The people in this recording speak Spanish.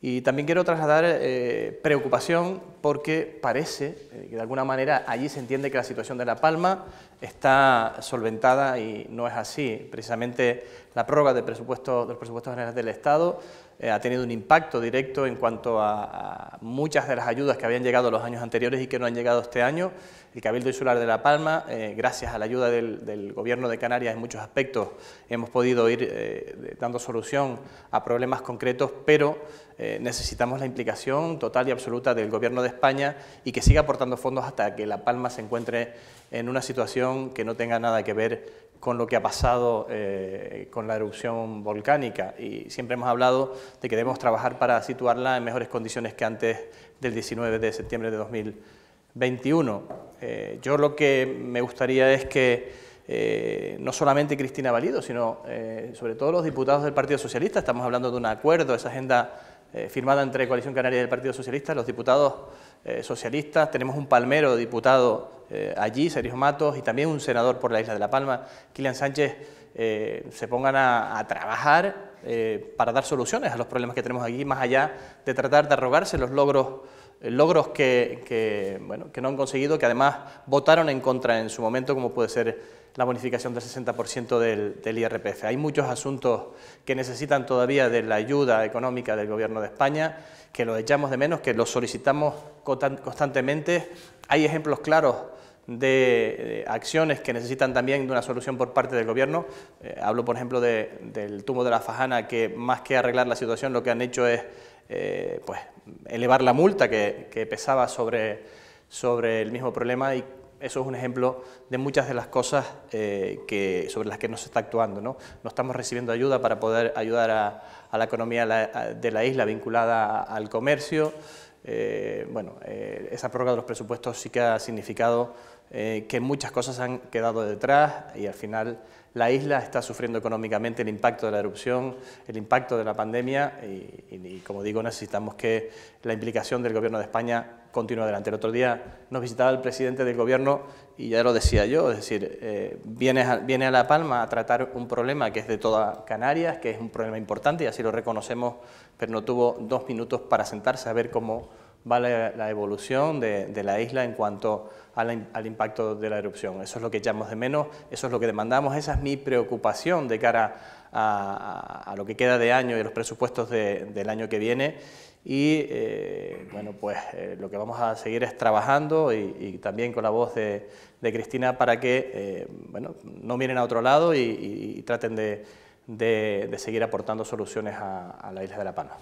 Y también quiero trasladar eh, preocupación porque parece eh, que de alguna manera allí se entiende que la situación de La Palma está solventada y no es así. Precisamente la prórroga de, presupuesto, del los presupuestos generales del Estado eh, ha tenido un impacto directo en cuanto a, muchas de las ayudas que habían llegado los años anteriores y que no han llegado este año. El Cabildo Insular de La Palma, gracias a la ayuda del, del, Gobierno de Canarias en muchos aspectos, hemos podido ir dando solución a problemas concretos, pero eh, necesitamos la implicación total y absoluta del Gobierno de España y que siga aportando fondos hasta que La Palma se encuentre en una situación que no tenga nada que ver con lo que ha pasado eh, con la erupción volcánica. Y siempre hemos hablado de que debemos trabajar para situarla en mejores condiciones que antes del 19 de septiembre de 2021. Eh, yo lo que me gustaría es que... no solamente Cristina Valido, sino sobre todo los diputados del Partido Socialista. Estamos hablando de un acuerdo, esa agenda eh, firmada entre Coalición Canaria y el Partido Socialista, los diputados eh, socialistas, tenemos un palmero diputado eh, allí, Sergio Matos, y también un senador por la isla de La Palma, Kilian Sánchez, eh, se pongan a, trabajar eh, para dar soluciones a los problemas que tenemos aquí, más allá de tratar de arrogarse los logros, eh, logros que, no han conseguido, que además votaron en contra en su momento, como puede ser la bonificación del 60% del, del, IRPF. Hay muchos asuntos que necesitan todavía de la ayuda económica del Gobierno de España, que lo echamos de menos, que lo solicitamos constantemente. Hay ejemplos claros de acciones que necesitan también de una solución por parte del gobierno. Eh, hablo, por ejemplo, del tumbo de la Fajana, que más que arreglar la situación, lo que han hecho es eh, pues, elevar la multa que, pesaba sobre, el mismo problema y eso es un ejemplo de muchas de las cosas eh, sobre las que no se está actuando. No, estamos recibiendo ayuda para poder ayudar a la economía de la isla vinculada al comercio, eh, bueno, eh, esa prórroga de los presupuestos sí que ha significado eh, que muchas cosas han quedado detrás y al final la isla está sufriendo económicamente el impacto de la erupción, el impacto de la pandemia y como digo necesitamos que la implicación del Gobierno de España el otro día nos visitaba el presidente del gobierno y ya lo decía yo, es decir, eh, viene, viene a La Palma a tratar un problema que es de toda Canarias, que es un problema importante y así lo reconocemos, pero no tuvo dos minutos para sentarse a ver cómo vale la, evolución de, la isla en cuanto al impacto de la erupción. Eso es lo que echamos de menos, eso es lo que demandamos, esa es mi preocupación de cara a, lo que queda de año y a los presupuestos del año que viene. Y eh, bueno, pues eh, lo que vamos a seguir es trabajando y, también con la voz de, Cristina para que eh, no miren a otro lado y, traten de, seguir aportando soluciones a, la isla de La Pana.